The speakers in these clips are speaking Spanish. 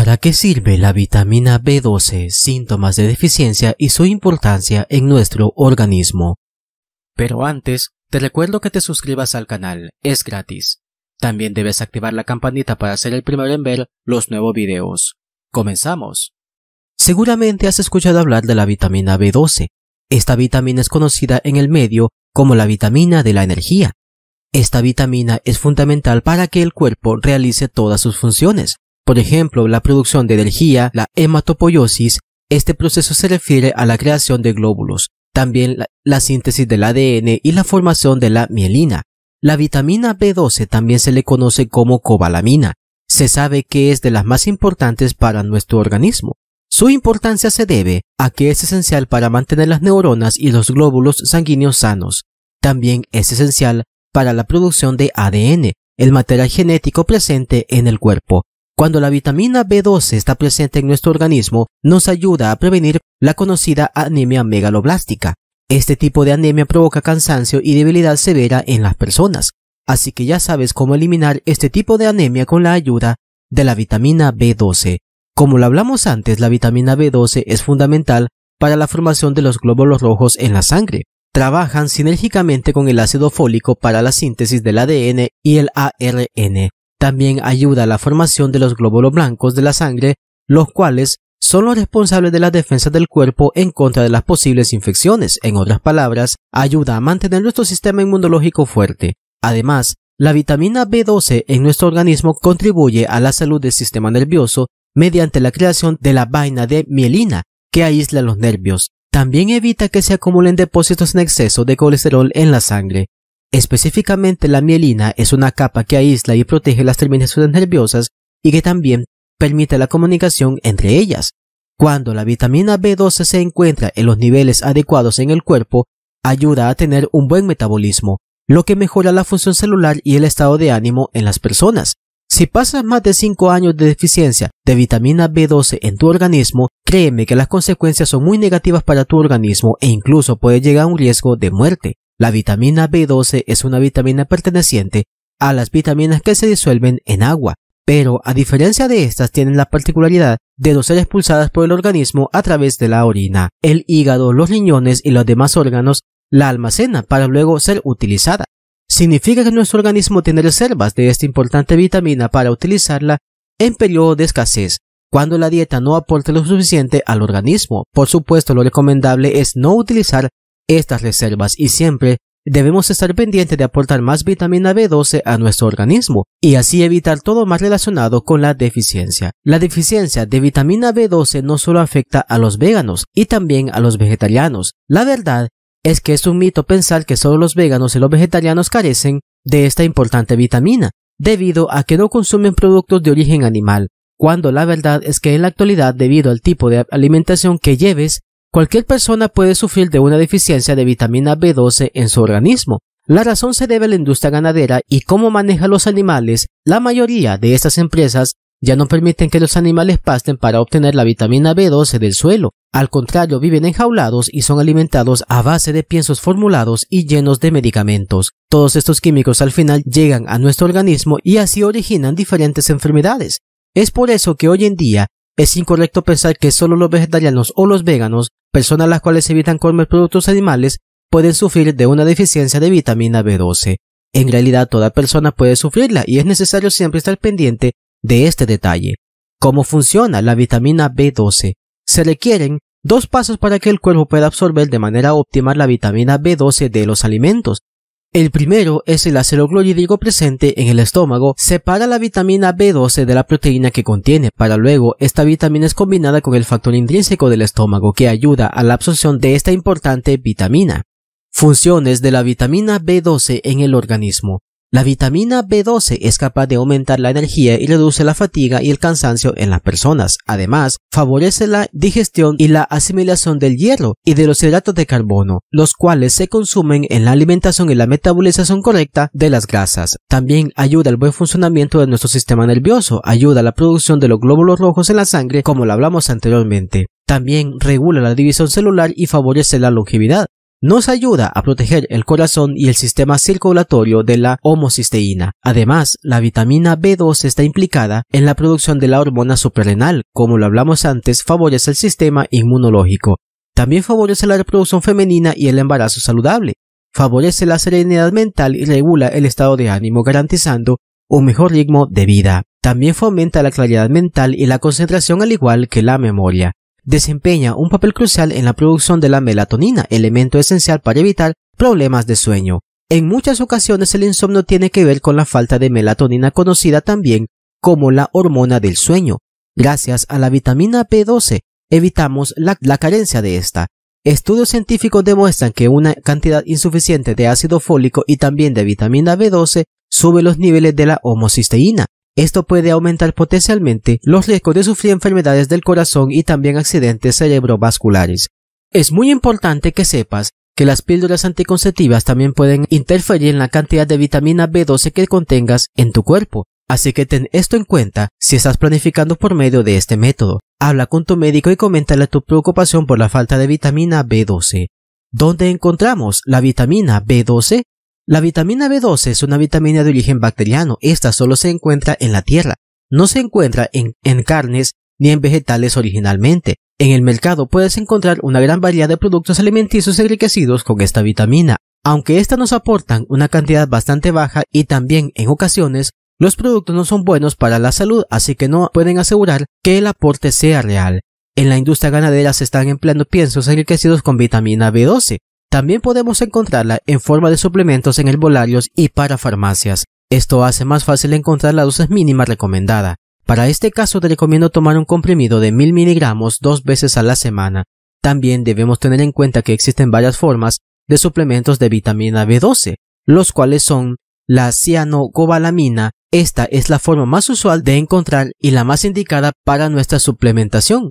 ¿Para qué sirve la vitamina B12, síntomas de deficiencia y su importancia en nuestro organismo? Pero antes, te recuerdo que te suscribas al canal, es gratis. También debes activar la campanita para ser el primero en ver los nuevos videos. Comenzamos. Seguramente has escuchado hablar de la vitamina B12. Esta vitamina es conocida en el medio como la vitamina de la energía. Esta vitamina es fundamental para que el cuerpo realice todas sus funciones, por ejemplo, la producción de energía, la hematopoiosis, este proceso se refiere a la creación de glóbulos, también la, la, síntesis del ADN y la formación de la mielina. La vitamina B12 también se le conoce como cobalamina. Se sabe que es de las más importantes para nuestro organismo. Su importancia se debe a que es esencial para mantener las neuronas y los glóbulos sanguíneos sanos. También es esencial para la producción de ADN, el material genético presente en el cuerpo, cuando la vitamina B12 está presente en nuestro organismo, nos ayuda a prevenir la conocida anemia megaloblástica. Este tipo de anemia provoca cansancio y debilidad severa en las personas, así que ya sabes cómo eliminar este tipo de anemia con la ayuda de la vitamina B12. Como lo hablamos antes, la vitamina B12 es fundamental para la formación de los glóbulos rojos en la sangre. Trabajan sinérgicamente con el ácido fólico para la síntesis del ADN y el ARN, también ayuda a la formación de los glóbulos blancos de la sangre, los cuales son los responsables de la defensa del cuerpo en contra de las posibles infecciones. En otras palabras, ayuda a mantener nuestro sistema inmunológico fuerte. Además, la vitamina B12 en nuestro organismo contribuye a la salud del sistema nervioso mediante la creación de la vaina de mielina que aísla los nervios. También evita que se acumulen depósitos en exceso de colesterol en la sangre. Específicamente la mielina es una capa que aísla y protege las terminaciones nerviosas y que también permite la comunicación entre ellas. Cuando la vitamina B12 se encuentra en los niveles adecuados en el cuerpo, ayuda a tener un buen metabolismo, lo que mejora la función celular y el estado de ánimo en las personas. Si pasas más de 5 años de deficiencia de vitamina B12 en tu organismo, créeme que las consecuencias son muy negativas para tu organismo e incluso puede llegar a un riesgo de muerte. La vitamina B12 es una vitamina perteneciente a las vitaminas que se disuelven en agua, pero a diferencia de estas tienen la particularidad de no ser expulsadas por el organismo a través de la orina. El hígado, los riñones y los demás órganos la almacena para luego ser utilizada. Significa que nuestro organismo tiene reservas de esta importante vitamina para utilizarla en periodo de escasez, cuando la dieta no aporte lo suficiente al organismo. Por supuesto, lo recomendable es no utilizar estas reservas y siempre debemos estar pendientes de aportar más vitamina B12 a nuestro organismo y así evitar todo más relacionado con la deficiencia. La deficiencia de vitamina B12 no solo afecta a los veganos y también a los vegetarianos. La verdad es que es un mito pensar que solo los veganos y los vegetarianos carecen de esta importante vitamina, debido a que no consumen productos de origen animal, cuando la verdad es que en la actualidad debido al tipo de alimentación que lleves, Cualquier persona puede sufrir de una deficiencia de vitamina B12 en su organismo. La razón se debe a la industria ganadera y cómo maneja los animales. La mayoría de estas empresas ya no permiten que los animales pasten para obtener la vitamina B12 del suelo. Al contrario, viven enjaulados y son alimentados a base de piensos formulados y llenos de medicamentos. Todos estos químicos al final llegan a nuestro organismo y así originan diferentes enfermedades. Es por eso que hoy en día es incorrecto pensar que solo los vegetarianos o los veganos personas las cuales evitan comer productos animales pueden sufrir de una deficiencia de vitamina B12. En realidad toda persona puede sufrirla y es necesario siempre estar pendiente de este detalle. ¿Cómo funciona la vitamina B12? Se requieren dos pasos para que el cuerpo pueda absorber de manera óptima la vitamina B12 de los alimentos. El primero es el acero clorhídrico presente en el estómago, separa la vitamina B12 de la proteína que contiene, para luego esta vitamina es combinada con el factor intrínseco del estómago que ayuda a la absorción de esta importante vitamina. Funciones de la vitamina B12 en el organismo. La vitamina B12 es capaz de aumentar la energía y reduce la fatiga y el cansancio en las personas. Además, favorece la digestión y la asimilación del hierro y de los hidratos de carbono, los cuales se consumen en la alimentación y la metabolización correcta de las grasas. También ayuda al buen funcionamiento de nuestro sistema nervioso, ayuda a la producción de los glóbulos rojos en la sangre, como lo hablamos anteriormente. También regula la división celular y favorece la longevidad nos ayuda a proteger el corazón y el sistema circulatorio de la homocisteína. Además, la vitamina B2 está implicada en la producción de la hormona suprarrenal, como lo hablamos antes, favorece el sistema inmunológico. También favorece la reproducción femenina y el embarazo saludable. Favorece la serenidad mental y regula el estado de ánimo garantizando un mejor ritmo de vida. También fomenta la claridad mental y la concentración al igual que la memoria desempeña un papel crucial en la producción de la melatonina, elemento esencial para evitar problemas de sueño. En muchas ocasiones el insomnio tiene que ver con la falta de melatonina conocida también como la hormona del sueño. Gracias a la vitamina B12 evitamos la, carencia de esta. Estudios científicos demuestran que una cantidad insuficiente de ácido fólico y también de vitamina B12 sube los niveles de la homocisteína, esto puede aumentar potencialmente los riesgos de sufrir enfermedades del corazón y también accidentes cerebrovasculares. Es muy importante que sepas que las píldoras anticonceptivas también pueden interferir en la cantidad de vitamina B12 que contengas en tu cuerpo, así que ten esto en cuenta si estás planificando por medio de este método. Habla con tu médico y coméntale tu preocupación por la falta de vitamina B12. ¿Dónde encontramos la vitamina B12? La vitamina B12 es una vitamina de origen bacteriano. Esta solo se encuentra en la tierra. No se encuentra en, carnes ni en vegetales originalmente. En el mercado puedes encontrar una gran variedad de productos alimenticios enriquecidos con esta vitamina. Aunque esta nos aportan una cantidad bastante baja y también en ocasiones los productos no son buenos para la salud, así que no pueden asegurar que el aporte sea real. En la industria ganadera se están empleando piensos enriquecidos con vitamina B12, también podemos encontrarla en forma de suplementos en herbolarios y para farmacias. Esto hace más fácil encontrar la dosis mínima recomendada. Para este caso te recomiendo tomar un comprimido de 1000 miligramos dos veces a la semana. También debemos tener en cuenta que existen varias formas de suplementos de vitamina B12, los cuales son la cianocobalamina. Esta es la forma más usual de encontrar y la más indicada para nuestra suplementación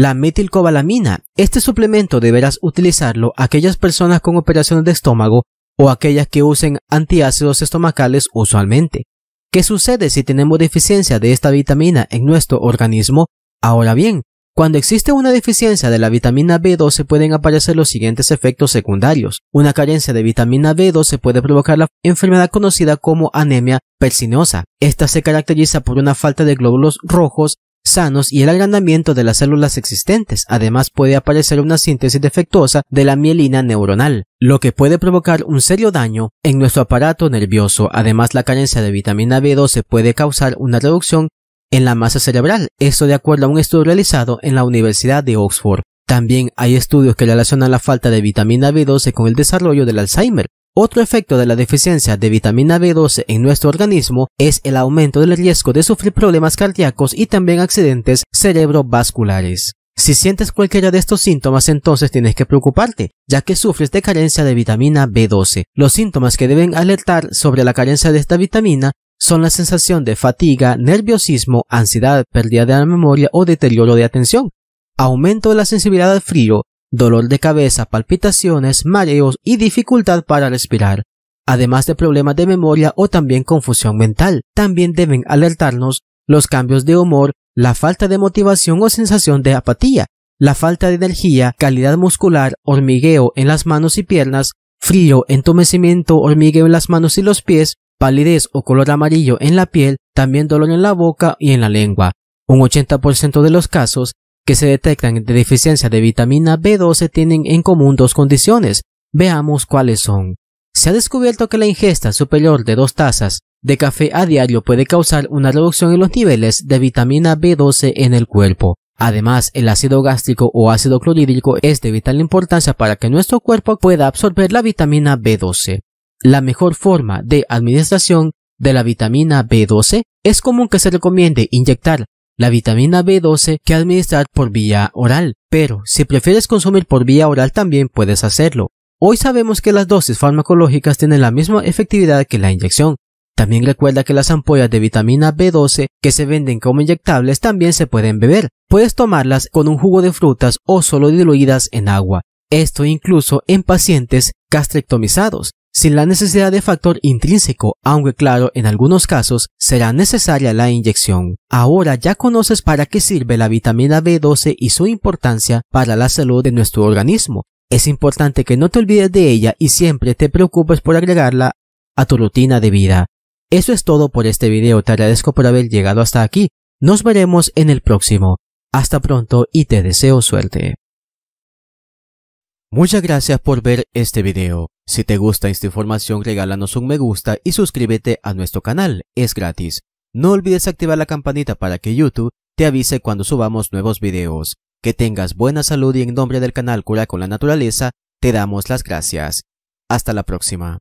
la metilcobalamina. Este suplemento deberás utilizarlo aquellas personas con operaciones de estómago o aquellas que usen antiácidos estomacales usualmente. ¿Qué sucede si tenemos deficiencia de esta vitamina en nuestro organismo? Ahora bien, cuando existe una deficiencia de la vitamina B12 pueden aparecer los siguientes efectos secundarios. Una carencia de vitamina B12 puede provocar la enfermedad conocida como anemia persinosa. Esta se caracteriza por una falta de glóbulos rojos sanos y el agrandamiento de las células existentes. Además puede aparecer una síntesis defectuosa de la mielina neuronal, lo que puede provocar un serio daño en nuestro aparato nervioso. Además la carencia de vitamina B12 puede causar una reducción en la masa cerebral, esto de acuerdo a un estudio realizado en la Universidad de Oxford. También hay estudios que relacionan la falta de vitamina B12 con el desarrollo del Alzheimer, otro efecto de la deficiencia de vitamina B12 en nuestro organismo es el aumento del riesgo de sufrir problemas cardíacos y también accidentes cerebrovasculares. Si sientes cualquiera de estos síntomas, entonces tienes que preocuparte, ya que sufres de carencia de vitamina B12. Los síntomas que deben alertar sobre la carencia de esta vitamina son la sensación de fatiga, nerviosismo, ansiedad, pérdida de la memoria o deterioro de atención, aumento de la sensibilidad al frío, dolor de cabeza, palpitaciones, mareos y dificultad para respirar, además de problemas de memoria o también confusión mental. También deben alertarnos los cambios de humor, la falta de motivación o sensación de apatía, la falta de energía, calidad muscular, hormigueo en las manos y piernas, frío, entumecimiento, hormigueo en las manos y los pies, palidez o color amarillo en la piel, también dolor en la boca y en la lengua. Un 80% de los casos que se detectan de deficiencia de vitamina B12 tienen en común dos condiciones. Veamos cuáles son. Se ha descubierto que la ingesta superior de dos tazas de café a diario puede causar una reducción en los niveles de vitamina B12 en el cuerpo. Además, el ácido gástrico o ácido clorhídrico es de vital importancia para que nuestro cuerpo pueda absorber la vitamina B12. La mejor forma de administración de la vitamina B12 es común que se recomiende inyectar la vitamina B12 que administrar por vía oral, pero si prefieres consumir por vía oral también puedes hacerlo. Hoy sabemos que las dosis farmacológicas tienen la misma efectividad que la inyección. También recuerda que las ampollas de vitamina B12 que se venden como inyectables también se pueden beber. Puedes tomarlas con un jugo de frutas o solo diluidas en agua. Esto incluso en pacientes gastrectomizados sin la necesidad de factor intrínseco, aunque claro, en algunos casos será necesaria la inyección. Ahora ya conoces para qué sirve la vitamina B12 y su importancia para la salud de nuestro organismo. Es importante que no te olvides de ella y siempre te preocupes por agregarla a tu rutina de vida. Eso es todo por este video, te agradezco por haber llegado hasta aquí. Nos veremos en el próximo. Hasta pronto y te deseo suerte. Muchas gracias por ver este video. Si te gusta esta información regálanos un me gusta y suscríbete a nuestro canal, es gratis. No olvides activar la campanita para que YouTube te avise cuando subamos nuevos videos. Que tengas buena salud y en nombre del canal Cura con la Naturaleza, te damos las gracias. Hasta la próxima.